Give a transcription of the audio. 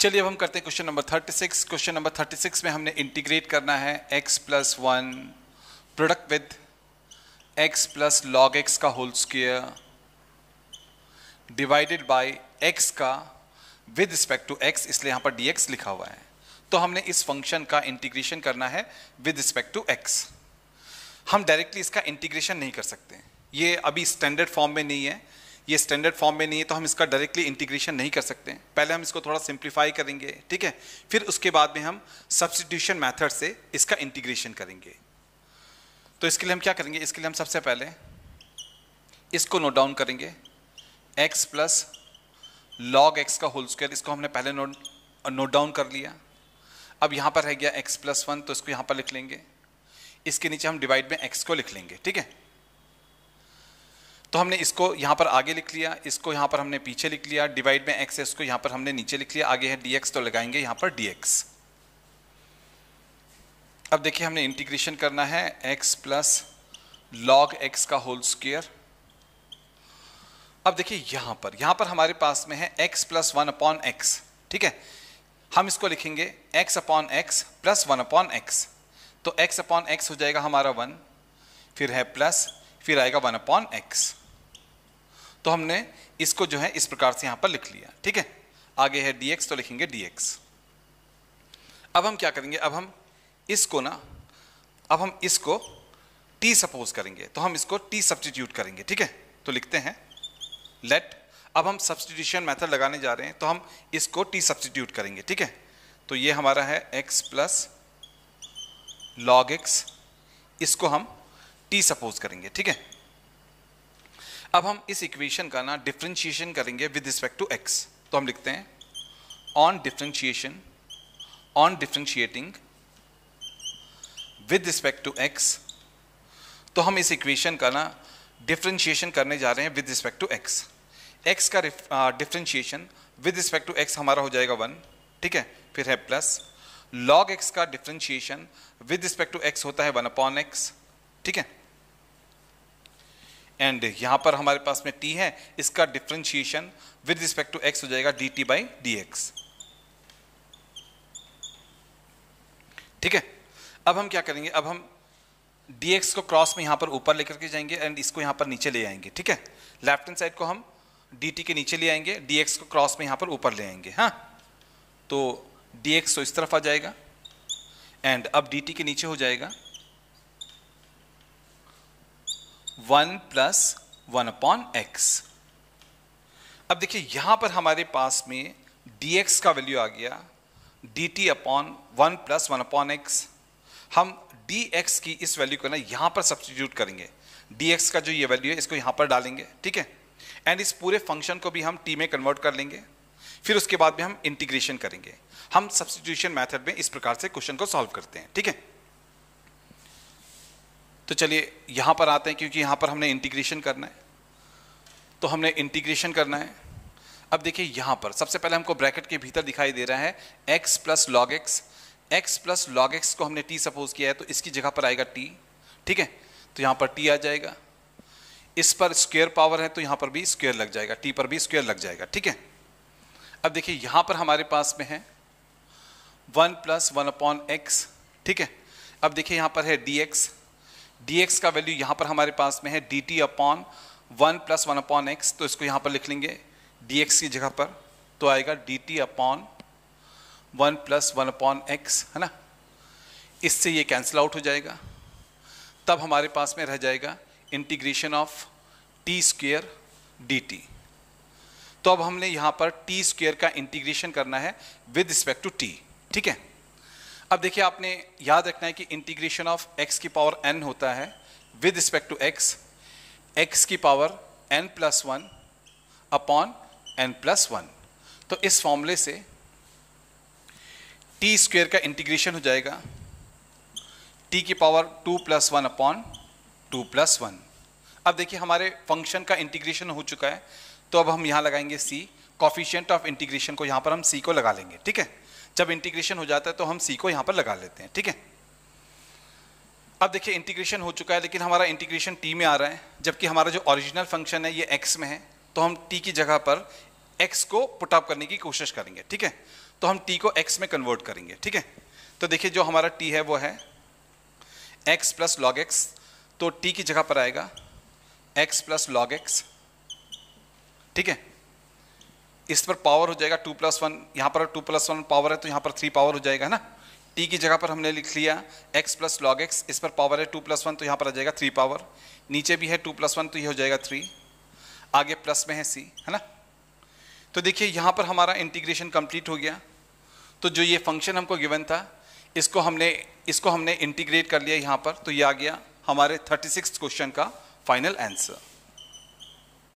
चलिए अब हम करते हैं क्वेश्चन नंबर 36 क्वेश्चन नंबर 36 में हमने इंटीग्रेट करना है x plus one product with x plus log x का whole square divided by x का विद रिस्पेक्ट टू x इसलिए यहां पर dx लिखा हुआ है तो हमने इस फंक्शन का इंटीग्रेशन करना है विद रिस्पेक्ट टू x हम डायरेक्टली इसका इंटीग्रेशन नहीं कर सकते ये अभी स्टैंडर्ड फॉर्म में नहीं है ये स्टैंडर्ड फॉर्म में नहीं है तो हम इसका डायरेक्टली इंटीग्रेशन नहीं कर सकते हैं पहले हम इसको थोड़ा सिंप्लीफाई करेंगे ठीक है फिर उसके बाद में हम सब्सटीट्यूशन मैथड से इसका इंटीग्रेशन करेंगे तो इसके लिए हम क्या करेंगे इसके लिए हम सबसे पहले इसको नोट डाउन करेंगे एक्स प्लस लॉग एक्स का होल स्क्वायर इसको हमने पहले नोट नोट डाउन कर लिया अब यहाँ पर रह गया x प्लस वन तो इसको यहाँ पर लिख लेंगे इसके नीचे हम डिवाइड में x को लिख लेंगे ठीक है तो हमने इसको यहाँ पर आगे लिख लिया इसको यहाँ पर हमने पीछे लिख लिया डिवाइड में एक्स एस को यहाँ पर हमने नीचे लिख लिया आगे है डीएक्स तो लगाएंगे यहाँ पर डीएक्स अब देखिए हमने इंटीग्रेशन करना है x प्लस लॉग एक्स का होल स्क्र अब देखिए यहां पर यहां पर हमारे पास में है x plus one upon x ठीक है हम इसको लिखेंगे x upon x plus one upon x तो x अपॉन एक्स हो जाएगा हमारा वन फिर है प्लस फिर आएगा वन अपॉन एक्स तो हमने इसको जो है इस प्रकार से यहां पर लिख लिया ठीक है आगे है dx तो लिखेंगे dx अब हम क्या करेंगे अब हम इसको ना अब हम इसको t सपोज करेंगे तो हम इसको t सब्सटीट्यूट करेंगे ठीक है तो लिखते हैं लेट अब हम सब्सटीट्यूशन मेथड लगाने जा रहे हैं तो हम इसको t सब्सटीट्यूट करेंगे ठीक है तो ये हमारा है x प्लस लॉग एक्स इसको हम टी सपोज करेंगे ठीक है अब हम इस इक्वेशन का ना डिफ्रेंशिएशन करेंगे विद रिस्पेक्ट टू एक्स तो हम लिखते हैं on differentiation on differentiating with respect to x तो हम इस इक्वेशन का ना डिफ्रेंशिएशन करने जा रहे हैं with respect to x x का differentiation with respect to x हमारा हो जाएगा वन ठीक है फिर है प्लस लॉग एक्स का differentiation with respect to x होता है वन अपॉन एक्स ठीक है एंड यहां पर हमारे पास में टी है इसका differentiation with respect to x हो जाएगा D T by D X ठीक है अब हम क्या करेंगे अब हम डी एक्स को क्रॉस में यहाँ पर ऊपर लेकर के जाएंगे एंड इसको यहाँ पर नीचे ले आएंगे ठीक है लेफ्ट हैंड साइड को हम डी टी के नीचे ले आएंगे डी एक्स को क्रॉस में यहाँ पर ऊपर ले आएंगे हाँ तो डी एक्स तो इस तरफ आ जाएगा एंड अब डी टी के नीचे हो जाएगा one plus one upon x अब देखिए यहां पर हमारे पास में dx का वैल्यू आ गया dt upon one plus one upon x हम dx की इस वैल्यू को ना यहां पर सब्सटीट्यूट करेंगे dx का जो ये वैल्यू है इसको यहां पर डालेंगे ठीक है एंड इस पूरे फंक्शन को भी हम t में कन्वर्ट कर लेंगे फिर उसके बाद में हम इंटीग्रेशन करेंगे हम सब्सटीट्यूशन मेथड में इस प्रकार से क्वेश्चन को सॉल्व करते हैं ठीक है तो चलिए यहाँ पर आते हैं क्योंकि यहाँ पर हमने इंटीग्रेशन करना है तो हमने इंटीग्रेशन करना है अब देखिए यहाँ पर सबसे पहले हमको ब्रैकेट के भीतर दिखाई दे रहा है x plus log x x plus log x को हमने t सपोज किया है तो इसकी जगह पर आएगा t ठीक है तो यहाँ पर t आ जाएगा इस पर स्क्वेयर पावर है तो यहाँ पर भी स्क्वेयर लग जाएगा t पर भी स्क्वेयर लग जाएगा ठीक है अब देखिए यहाँ पर हमारे पास में है one plus one upon x ठीक है अब देखिए यहाँ पर है डी एक्स dx का वैल्यू यहां पर हमारे पास में है D T upon one plus one upon x तो इसको यहां पर लिख लेंगे dx की जगह पर तो आएगा D T upon one plus one upon x है ना इससे ये कैंसिल आउट हो जाएगा तब हमारे पास में रह जाएगा integration of T square D T तो अब हमने यहां पर टी स्क्वेयर का इंटीग्रेशन करना है विद रिस्पेक्ट टू टी ठीक है अब देखिए आपने याद रखना है कि इंटीग्रेशन ऑफ x की पावर n होता है with respect to x x की power n plus one upon N plus one तो इस फॉर्मूले से टी स्क्वेयर का इंटीग्रेशन हो जाएगा टी की power two plus one upon two plus one अब देखिए हमारे फंक्शन का इंटीग्रेशन हो चुका है तो अब हम यहाँ लगाएंगे सी कॉफिशियंट ऑफ इंटीग्रेशन को यहाँ पर हम सी को लगा लेंगे ठीक है जब इंटीग्रेशन हो जाता है तो हम सी को यहां पर लगा लेते हैं ठीक है अब देखिए इंटीग्रेशन हो चुका है लेकिन हमारा इंटीग्रेशन टी में आ रहा है जबकि हमारा जो ओरिजिनल फंक्शन है ये एक्स में है तो हम टी की जगह पर एक्स को पुटअप करने की कोशिश करेंगे ठीक है तो हम टी को एक्स में कन्वर्ट करेंगे ठीक है तो देखिए जो हमारा टी है वो है एक्स प्लस लॉग एक्स तो टी की जगह पर आएगा एक्स प्लस लॉग एक्स ठीक है इस पर पावर हो जाएगा टू प्लस वन यहाँ पर टू प्लस वन पावर है तो यहाँ पर थ्री पावर हो जाएगा ना टी की जगह पर हमने लिख लिया एक्स प्लस लॉग एक्स इस पर पावर है टू प्लस वन तो यहाँ पर आ जाएगा थ्री पावर नीचे भी है टू प्लस वन तो ये हो जाएगा थ्री आगे प्लस में है सी है ना तो देखिए यहाँ पर हमारा इंटीग्रेशन कम्प्लीट हो गया तो जो ये फंक्शन हमको गिवन था इसको हमने इसको हमने इंटीग्रेट कर लिया यहाँ पर तो ये आ गया हमारे थर्टी सिक्स क्वेश्चन का फाइनल आंसर